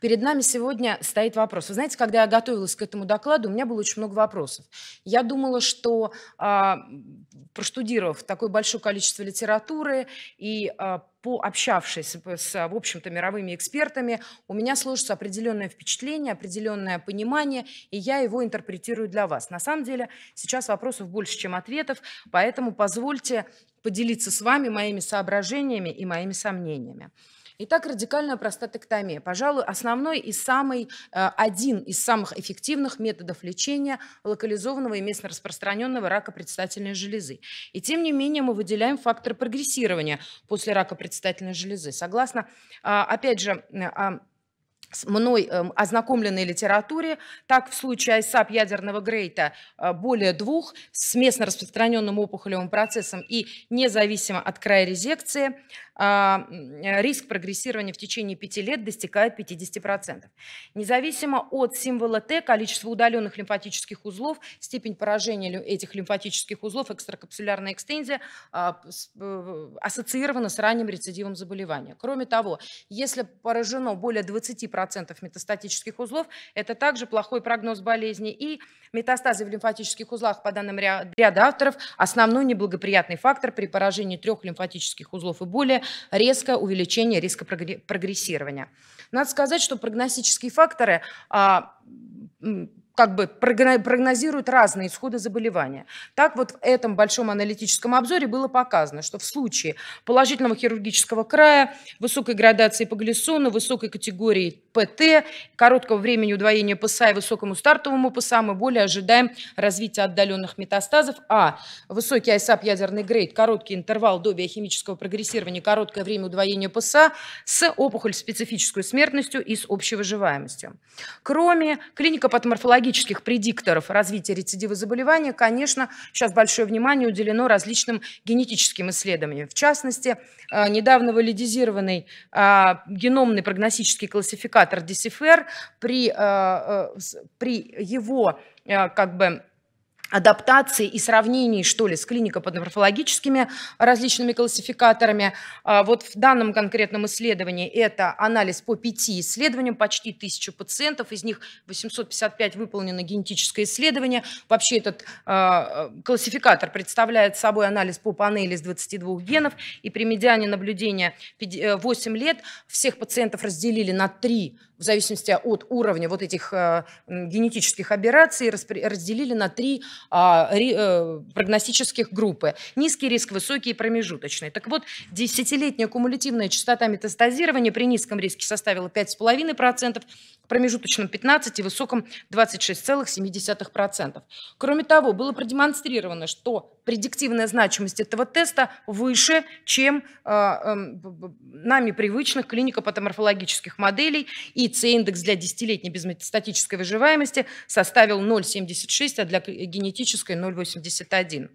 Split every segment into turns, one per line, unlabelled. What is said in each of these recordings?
Перед нами сегодня стоит вопрос. Вы знаете, когда я готовилась к этому докладу, у меня было очень много вопросов. Я думала, что а, проштудировав такое большое количество литературы и а, пообщавшись с, в общем-то, мировыми экспертами, у меня сложится определенное впечатление, определенное понимание, и я его интерпретирую для вас. На самом деле сейчас вопросов больше, чем ответов, поэтому позвольте поделиться с вами моими соображениями и моими сомнениями. Итак, радикальная простатектомия, пожалуй, основной и самый, э, один из самых эффективных методов лечения локализованного и местно распространенного рака предстательной железы. И тем не менее мы выделяем фактор прогрессирования после рака предстательной железы. Согласно, э, опять же, э, а, с мной эм, ознакомленной литературе. Так, в случае ISAP ядерного грейта более двух с местно распространенным опухолевым процессом и независимо от края резекции – а, э, риск прогрессирования в течение 5 лет достигает 50%. Независимо от символа Т, количество удаленных лимфатических узлов, степень поражения этих лимфатических узлов, экстракапсулярная экстензия а, э, ассоциирована с ранним рецидивом заболевания. Кроме того, если поражено более 20% метастатических узлов, это также плохой прогноз болезни и метастазы в лимфатических узлах, по данным ряда авторов, основной неблагоприятный фактор при поражении трех лимфатических узлов и более резкое увеличение риска прогрессирования. Надо сказать, что прогностические факторы а, как бы прогнозируют разные исходы заболевания. Так вот в этом большом аналитическом обзоре было показано, что в случае положительного хирургического края, высокой градации по глиссону, высокой категории ПТ, короткого времени удвоения ПСА и высокому стартовому ПСА мы более ожидаем развития отдаленных метастазов. А. Высокий ISAP ядерный грейд, короткий интервал до биохимического прогрессирования, короткое время удвоения ПСА с опухоль специфической смертностью и с общей выживаемостью. Кроме клиника патоморфологии патологических предикторов развития рецидива заболевания, конечно, сейчас большое внимание уделено различным генетическим исследованиям. В частности, э, недавно валидизированный э, геномный прогностический классификатор DCFR при, э, при его как бы адаптации и сравнений, что ли, с клинико-подморфологическими различными классификаторами. А вот в данном конкретном исследовании это анализ по пяти исследованиям, почти тысячу пациентов, из них 855 выполнено генетическое исследование. Вообще этот а, классификатор представляет собой анализ по панели из 22 генов, и при медиане наблюдения 8 э, лет всех пациентов разделили на три в зависимости от уровня вот этих э, генетических операций, разделили на три а, э, прогностических группы. Низкий риск, высокий и промежуточный. Так вот, десятилетняя кумулятивная частота метастазирования при низком риске составила 5,5%, промежуточном 15 и высоком 26,7%. Кроме того, было продемонстрировано, что предиктивная значимость этого теста выше, чем э, э, нами привычных клинико-патоморфологических моделей, и С-индекс для десятилетней безметастатической выживаемости составил 0,76, а для генетической 0,81.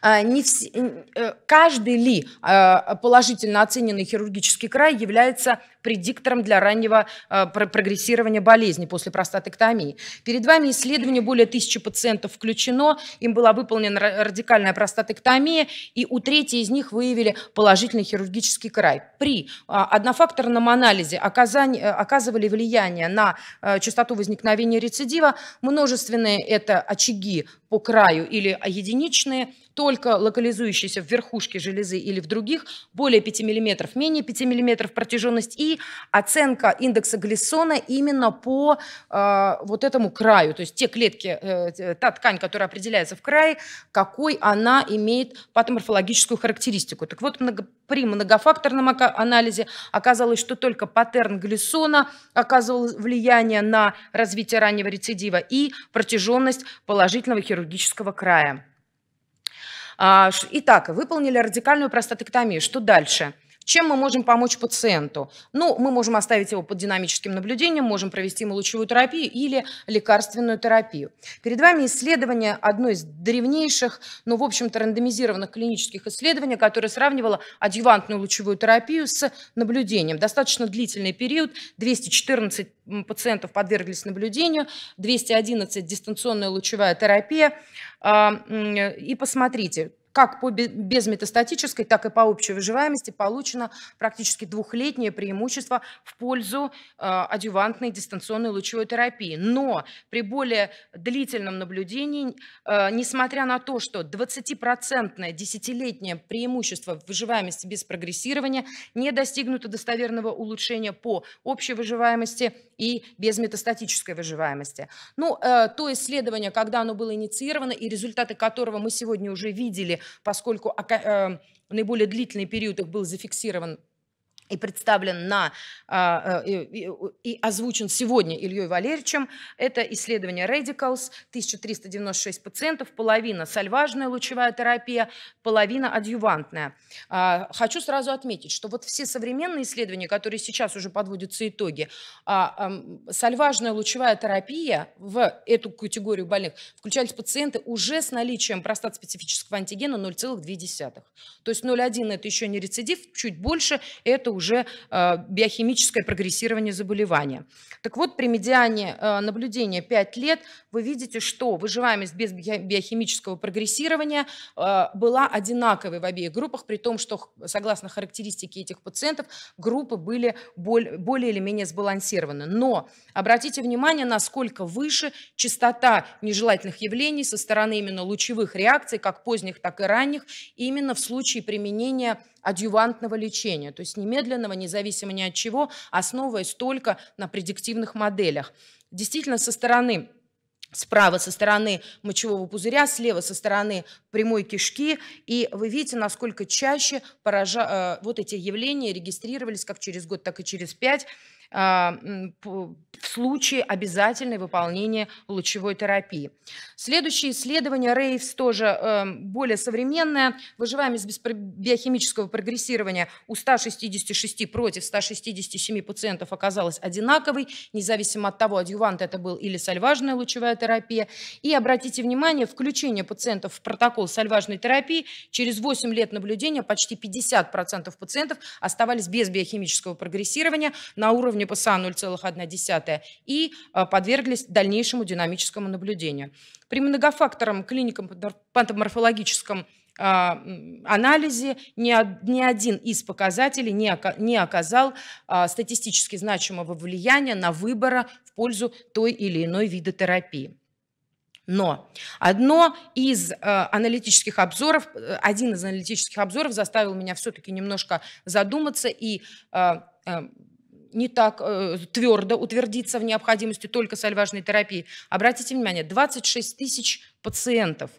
А, не вс... Э, каждый ли а, положительно оцененный хирургический край является предиктором для раннего э, прогрессирования болезни после простатэктомии. Перед вами исследование более тысячи пациентов включено, им была выполнена радикальная простатэктомия, и у трети из них выявили положительный хирургический край. При а, однофакторном анализе э, оказывали влияние на э, частоту возникновения рецидива множественные это очаги по краю или единичные, только локализующиеся в верхушке железы или в других, более 5 мм, менее 5 мм протяженность и оценка индекса глиссона именно по э, вот этому краю, то есть те клетки, э, та ткань, которая определяется в край, какой она имеет патоморфологическую характеристику. Так вот, много, при многофакторном анализе оказалось, что только паттерн глиссона оказывал влияние на развитие раннего рецидива и протяженность положительного хирургического края. А, итак, выполнили радикальную простатектомию. Что дальше? Дальше. Чем мы можем помочь пациенту? Ну, мы можем оставить его под динамическим наблюдением, можем провести ему лучевую терапию или лекарственную терапию. Перед вами исследование одной из древнейших, но, ну, в общем-то, рандомизированных клинических исследований, которое сравнивало адъювантную лучевую терапию с наблюдением. Достаточно длительный период, 214 пациентов подверглись наблюдению, 211 дистанционная лучевая терапия. А, и посмотрите, как по безметастатической, так и по общей выживаемости получено практически двухлетнее преимущество в пользу э, адювантной дистанционной лучевой терапии. Но при более длительном наблюдении, э, несмотря на то, что 20-процентное десятилетнее преимущество в выживаемости без прогрессирования не достигнуто достоверного улучшения по общей выживаемости и безметастатической выживаемости. Ну, э, то исследование, когда оно было инициировано и результаты которого мы сегодня уже видели поскольку э, наиболее длительный период их был зафиксирован и представлен на, а, э, и, озвучен сегодня Ильей Валерьевичем. Это исследование Radicals, 1396 пациентов, половина сальважная лучевая терапия, половина адъювантная. А, хочу сразу отметить, что вот все современные исследования, которые сейчас уже подводятся итоги, а, сальважная лучевая терапия в эту категорию больных включались пациенты уже с наличием простат-специфического антигена 0,2. То есть 0,1 это еще не рецидив, чуть больше это уже уже э, биохимическое прогрессирование заболевания. Так вот, при медиане э, наблюдения 5 лет вы видите, что выживаемость без биохимического прогрессирования э, была одинаковой в обеих группах, при том, что согласно характеристике этих пациентов группы были более или менее сбалансированы. Но обратите внимание, насколько выше частота нежелательных явлений со стороны именно лучевых реакций, как поздних, так и ранних, именно в случае применения адювантного лечения, то есть немедленного, независимо ни от чего, основываясь только на предиктивных моделях. Действительно, со стороны справа со стороны мочевого пузыря, слева со стороны прямой кишки. И вы видите, насколько чаще поража... Э, вот эти явления регистрировались как через год, так и через пять а, в случае обязательной выполнения лучевой терапии. Следующее исследование Рейвс тоже э, более современное. Выживаемость без биохимического прогрессирования у 166 против 167 пациентов оказалась одинаковой, независимо от того, адювант это был или сальважная лучевая терапия. И обратите внимание, включение пациентов в протокол сальважной терапии через 8 лет наблюдения почти 50% пациентов оставались без биохимического прогрессирования на уровне уровня ПСА 0,1 и а, подверглись дальнейшему динамическому наблюдению. При многофакторном клиникам пантоморфологическом а, анализе ни, один из показателей не, оказал а, статистически значимого влияния на выбора в пользу той или иной вида терапии. Но одно из э, аналитических обзоров, э, один из аналитических обзоров заставил меня все-таки немножко задуматься и э, не так э, твердо утвердиться в необходимости только сальважной терапии. Обратите внимание, 26 тысяч пациентов.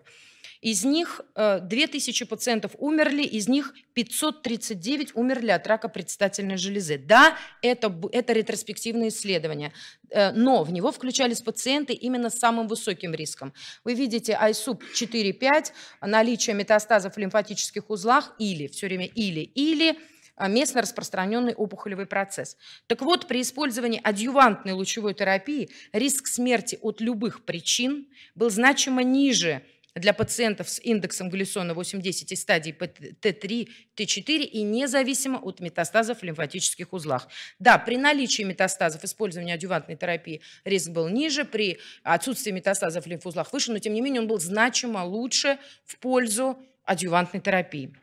Из них э, 2000 пациентов умерли, из них 539 умерли от рака предстательной железы. Да, это, это ретроспективное исследование, э, но в него включались пациенты именно с самым высоким риском. Вы видите ISUP 45 наличие метастазов в лимфатических узлах или, все время или, или, а, местно распространенный опухолевый процесс. Так вот, при использовании адъювантной лучевой терапии риск смерти от любых причин был значимо ниже для пациентов с индексом глюсона 8-10 и стадии Т3, Т4 и независимо от метастазов в лимфатических узлах. Да, при наличии метастазов использования адювантной терапии риск был ниже, при отсутствии метастазов в лимфоузлах выше, но тем не менее он был значимо лучше в пользу адювантной терапии.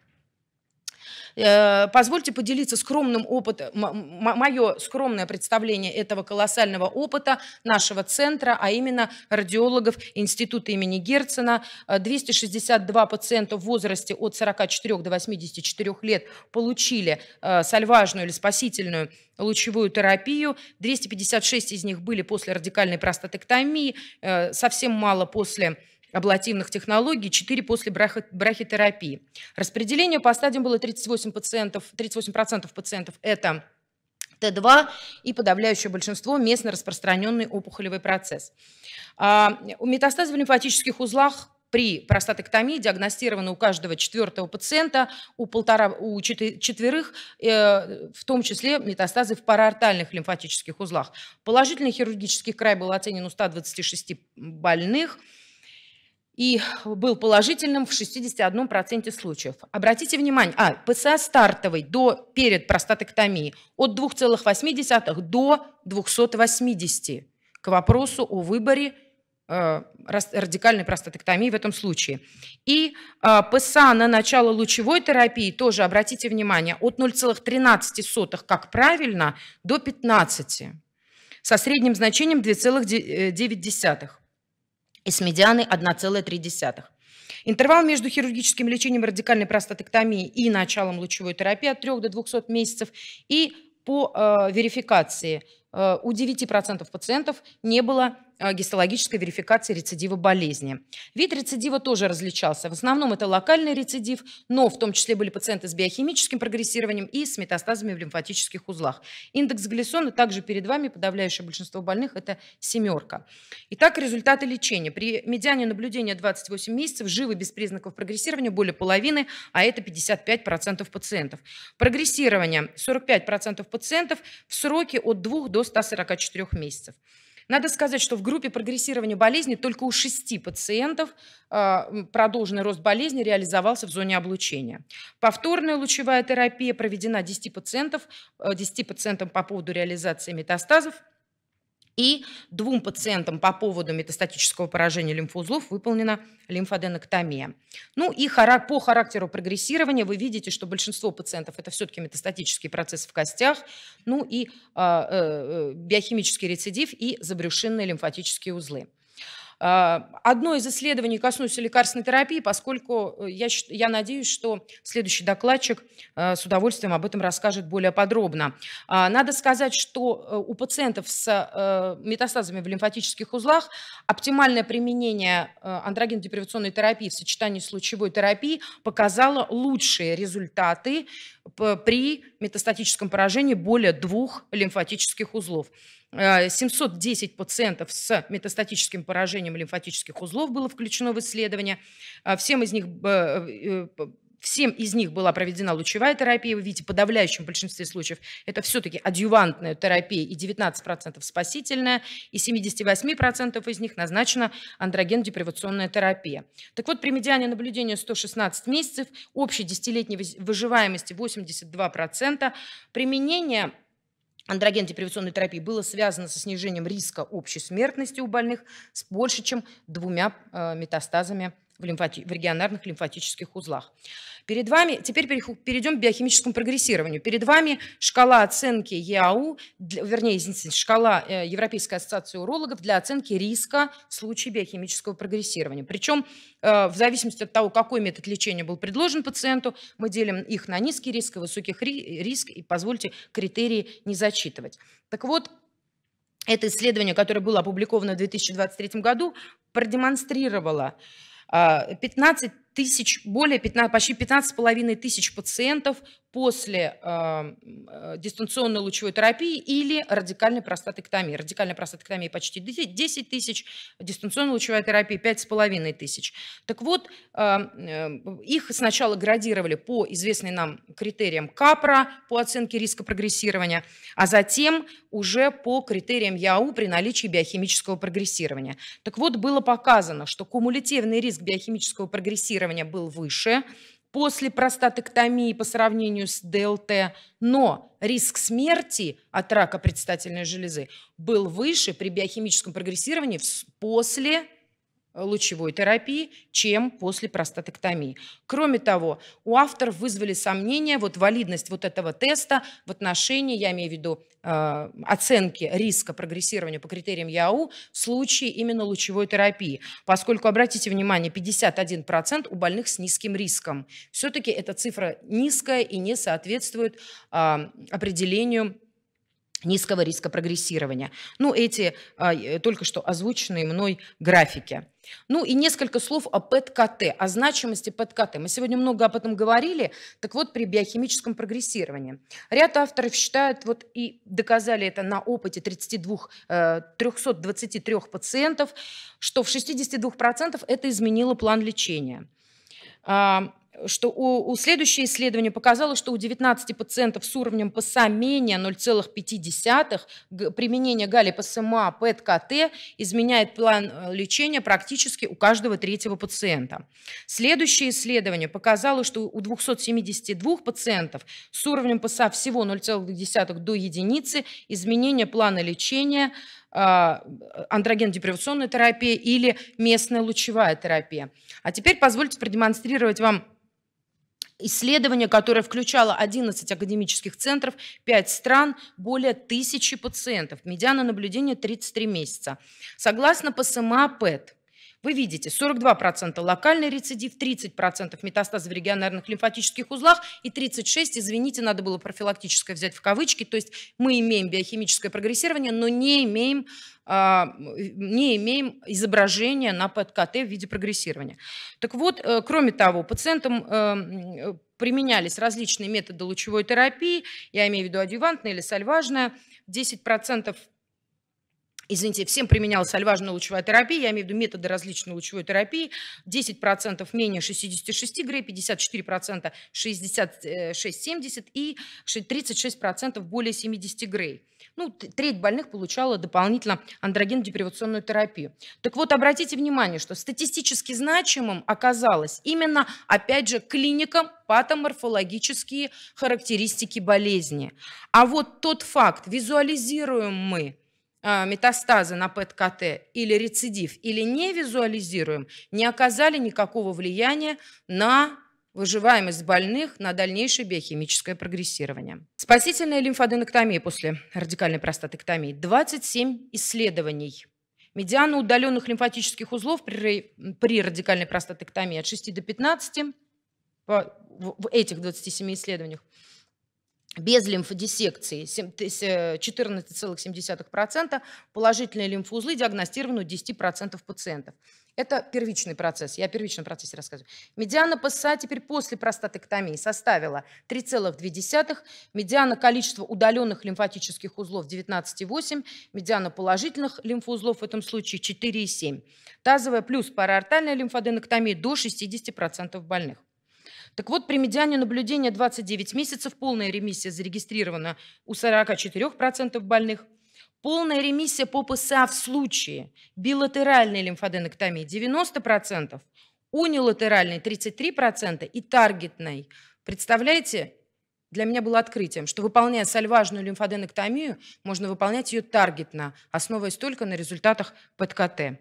Э, позвольте поделиться скромным опытом, мое скромное представление этого колоссального опыта нашего центра, а именно радиологов Института имени Герцена. 262 э, пациента в возрасте от 44 до 84 лет получили э, сальважную или спасительную лучевую терапию. 256 из них были после радикальной простатектомии, совсем мало после аблативных технологий, 4 после брахи, брахитерапии. Распределение по стадиям было 38%, пациентов, 38% пациентов – это Т2 и подавляющее большинство – местно распространенный опухолевый процесс. А, у метастазов в лимфатических узлах при простатэктомии диагностировано у каждого четвертого пациента, у, полтора, у четверых, э, в том числе метастазы в параортальных лимфатических узлах. Положительный хирургический край был оценен у 126 больных – и был положительным в 61% случаев. Обратите внимание, а, ПСА стартовый до, перед простатэктомией от 2,8 до 280 к вопросу о выборе э, радикальной простатоктомии в этом случае. И э, ПСА на начало лучевой терапии тоже, обратите внимание, от 0,13, как правильно, до 15, со средним значением 2,9 и с медианой 1,3. Интервал между хирургическим лечением радикальной простатектомии и началом лучевой терапии от 3 до 200 месяцев и по э, верификации э, у 9% пациентов не было Э, гистологической верификации рецидива болезни. Вид рецидива тоже различался. В основном это локальный рецидив, но в том числе были пациенты с биохимическим прогрессированием и с метастазами в лимфатических узлах. Индекс глисона также перед вами, подавляющее большинство больных, это семерка. Итак, результаты лечения. При медиане наблюдения 28 месяцев живы без признаков прогрессирования более половины, а это 55% пациентов. Прогрессирование 45% пациентов в сроке от 2 до 144 месяцев. Надо сказать, что в группе прогрессирования болезни только у шести пациентов а, продолженный рост болезни реализовался в зоне облучения. Повторная лучевая терапия проведена 10 пациентов, 10 э, пациентам по поводу реализации метастазов – и двум пациентам по поводу метастатического поражения лимфоузлов выполнена лимфоденоктомия. Ну и по характеру прогрессирования вы видите, что большинство пациентов это все-таки метастатический процесс в костях, ну и а, э, э, биохимический рецидив и забрюшинные лимфатические узлы. Э, одно из исследований коснулось лекарственной терапии, поскольку э, я, я надеюсь, что следующий докладчик э, с удовольствием об этом расскажет более подробно. А, надо сказать, что у пациентов с метастазами в лимфатических узлах оптимальное применение андрогенодепривационной терапии в сочетании с лучевой терапией показало лучшие результаты при метастатическом поражении более двух лимфатических узлов. 710 э, пациентов с метастатическим поражением лимфатических узлов было включено в исследование. Э, всем из них э, всем из них была проведена лучевая терапия. Вы видите, в подавляющем большинстве случаев это все-таки адювантная терапия и 19% спасительная, и 78% из них назначена андроген-депривационная терапия. Так вот, при медиане наблюдения 116 месяцев, общей десятилетней выживаемости 82%, применение Андроген-депривационной терапии было связано со снижением риска общей смертности у больных с больше, чем двумя э, метастазами в, лимфоти- в регионарных лимфатических узлах. Перед вами, теперь перейдем к биохимическому прогрессированию. Перед вами шкала оценки ЕАУ, вернее, шкала э, Европейской ассоциации урологов для оценки риска в случае биохимического прогрессирования. Причем э, в зависимости от того, какой метод лечения был предложен пациенту, мы делим их на низкий риск и высокий риск, и позвольте критерии не зачитывать. Так вот, это исследование, которое было опубликовано в 2023 году, продемонстрировало, 15 а, тысяч, более 15, почти 15 с половиной тысяч пациентов после э, дистанционной лучевой терапии или радикальной простатектомии. Радикальная простатектомия почти 10 тысяч, дистанционная лучевая терапия 5 с половиной тысяч. Так вот, э, их сначала градировали по известным нам критериям КАПРА, по оценке риска прогрессирования, а затем уже по критериям ЯУ при наличии биохимического прогрессирования. Так вот, было показано, что кумулятивный риск биохимического прогрессирования был выше после простатэктомии по сравнению с ДЛТ, но риск смерти от рака предстательной железы был выше при биохимическом прогрессировании после лучевой терапии, чем после простатоктомии. Кроме того, у авторов вызвали сомнения вот валидность вот этого теста в отношении, я имею в виду э, оценки риска прогрессирования по критериям ЯУ в случае именно лучевой терапии, поскольку, обратите внимание, 51% у больных с низким риском. Все-таки эта цифра низкая и не соответствует а, определению низкого риска прогрессирования. Ну, эти а, э, только что озвученные мной графики. Ну и несколько слов о ПЭТ-КТ, о значимости ПЭТ-КТ. Мы сегодня много об этом говорили. Так вот, при биохимическом прогрессировании. Ряд авторов считают, вот и доказали это на опыте 32, 323 э, пациентов, что в 62% это изменило план лечения. А, что у, у следующее исследование показало, что у 19 пациентов с уровнем ПСА менее 0,5 применение галипосма ПЭТ-КТ изменяет план э, лечения практически у каждого третьего пациента. Следующее исследование показало, что у 272 пациентов с уровнем ПСА всего 0,2 до единицы изменение плана лечения а, андроген андрогендепривационная терапия или местная лучевая терапия. А теперь позвольте продемонстрировать вам Исследование, которое включало 11 академических центров, 5 стран, более тысячи пациентов. Медиана наблюдения 33 месяца. Согласно ПСМА ПЭТ, вы видите, 42% локальный рецидив, 30% метастазы в регионарных лимфатических узлах и 36, извините, надо было профилактическое взять в кавычки. То есть мы имеем биохимическое прогрессирование, но не имеем, а, не имеем изображения на ПЭТ-КТ в виде прогрессирования. Так вот, э, кроме того, пациентам э, э, применялись различные методы лучевой терапии, я имею в виду адювантная или сальважная, 10% извините, всем применялась альважно-лучевая терапия, я имею в виду методы различной лучевой терапии, 10% менее 66 грей, 54% 66-70 э, и 36% более 70 грей. Ну, треть больных получала дополнительно андрогенодепривационную терапию. Так вот, обратите внимание, что статистически значимым оказалось именно, опять же, клиникам патоморфологические характеристики болезни. А вот тот факт, визуализируем мы – а, метастазы на ПЭТ-КТ или рецидив, или не визуализируем, не оказали никакого влияния на выживаемость больных на дальнейшее биохимическое прогрессирование. Спасительная лимфоденоктомия после радикальной простатектомии. 27 исследований. Медиана удаленных лимфатических узлов при, при радикальной простатэктомии от 6 до 15 в этих 27 исследованиях без лимфодиссекции 14,7%, э, положительные лимфоузлы диагностированы у 10% пациентов. Это первичный процесс, я о первичном процессе рассказываю. Медиана ПСА теперь после простатэктомии составила 3,2, медиана количества удаленных лимфатических узлов 19,8, медиана положительных лимфоузлов в этом случае 4,7. Тазовая плюс параартальная лимфоденоктомия до 60% больных. Так вот, при медиане наблюдения 29 месяцев полная ремиссия зарегистрирована у 44% больных, полная ремиссия по ПСА в случае билатеральной лимфоденоктомии 90%, унилатеральной 33% и таргетной. Представляете, для меня было открытием, что выполняя сальважную лимфоденоктомию, можно выполнять ее таргетно, основываясь только на результатах ПТКТ.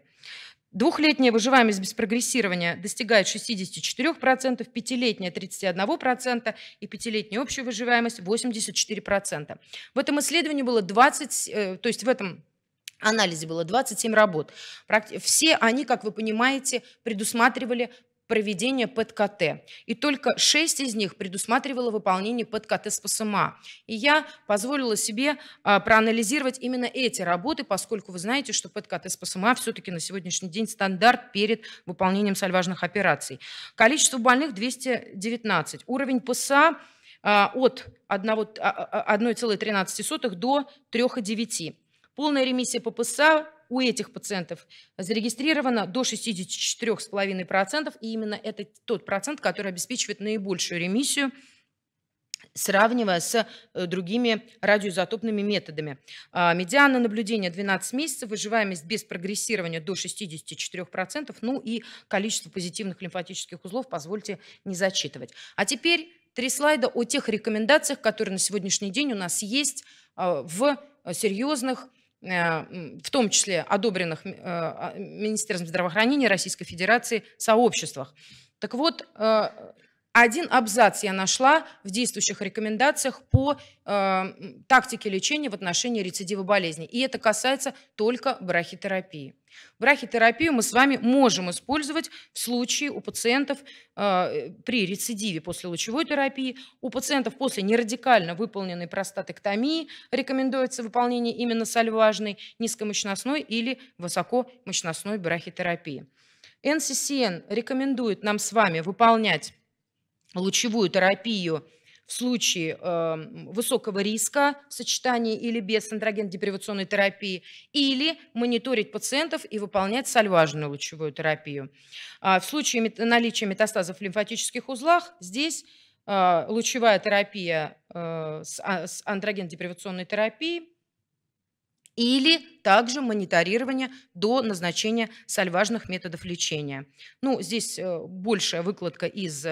Двухлетняя выживаемость без прогрессирования достигает 64%, пятилетняя 31% и пятилетняя общая выживаемость 84%. В этом исследовании было 20, э, то есть в этом анализе было 27 работ. Все они, как вы понимаете, предусматривали проведения ПТКТ И только шесть из них предусматривало выполнение ПТКТ кт с ПСМА. Эм и я позволила себе а, проанализировать именно эти работы, поскольку вы знаете, что ПТКТ кт с ПСМА эм все-таки на сегодняшний день стандарт перед выполнением сальважных операций. Количество больных 219. Уровень ПСА эм а, от 1,13 а, а, до 3,9. Полная ремиссия по ПСА у этих пациентов зарегистрировано до 64,5%, и именно это тот процент, который обеспечивает наибольшую ремиссию сравнивая с э, другими радиоизотопными методами. А, Медиана наблюдения 12 месяцев, выживаемость без прогрессирования до 64%, ну и количество позитивных лимфатических узлов, позвольте не зачитывать. А теперь три слайда о тех рекомендациях, которые на сегодняшний день у нас есть а, в э, серьезных Э, в том числе одобренных э, а, Министерством здравоохранения Российской Федерации сообществах. Так вот, э, один абзац я нашла в действующих рекомендациях по э, тактике лечения в отношении рецидива болезни. И это касается только брахитерапии. Брахитерапию мы с вами можем использовать в случае у пациентов э, при рецидиве после лучевой терапии, у пациентов после нерадикально выполненной простатектомии рекомендуется выполнение именно сальважной, низкомощностной или высокомощностной брахитерапии. НССН рекомендует нам с вами выполнять лучевую терапию в случае э, высокого риска в сочетании или без андроген-депривационной терапии, или мониторить пациентов и выполнять сальважную лучевую терапию. А в случае мет наличия метастазов в лимфатических узлах здесь э, лучевая терапия э, с, а, с андрогендепривационной терапией или также мониторирование до назначения сальважных методов лечения. Ну, здесь э, большая выкладка из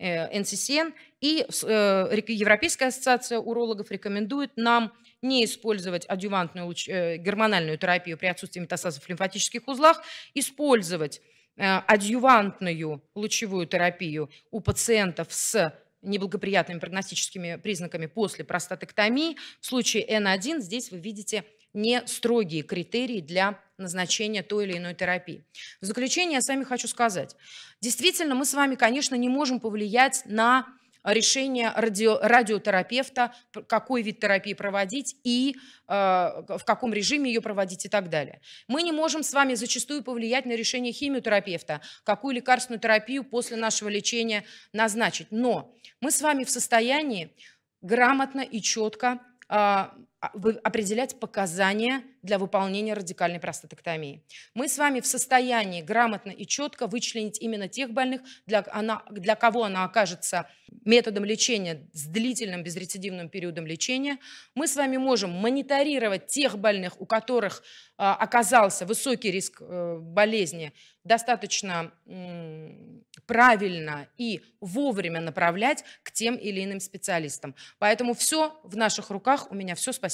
НССН э, э, и Европейская ассоциация урологов рекомендует нам не использовать адювантную гормональную терапию при отсутствии метастазов в лимфатических узлах, использовать адювантную лучевую терапию у пациентов с неблагоприятными прогностическими признаками после простатектомии. В случае N1 здесь вы видите – не строгие критерии для назначения той или иной терапии. В заключение я с вами хочу сказать. Действительно, мы с вами, конечно, не можем повлиять на решение радио, радиотерапевта, какой вид терапии проводить и э, в каком режиме ее проводить и так далее. Мы не можем с вами зачастую повлиять на решение химиотерапевта, какую лекарственную терапию после нашего лечения назначить. Но мы с вами в состоянии грамотно и четко э, а, а, определять показания для выполнения радикальной простатоктомии. Мы с вами в состоянии грамотно и четко вычленить именно тех больных, для, она, для кого она окажется методом лечения с длительным безрецидивным периодом лечения. Мы с вами можем мониторировать тех больных, у которых а, оказался высокий риск а, болезни, достаточно м, правильно и вовремя направлять к тем или иным специалистам. Поэтому все в наших руках. У меня все. Спасибо.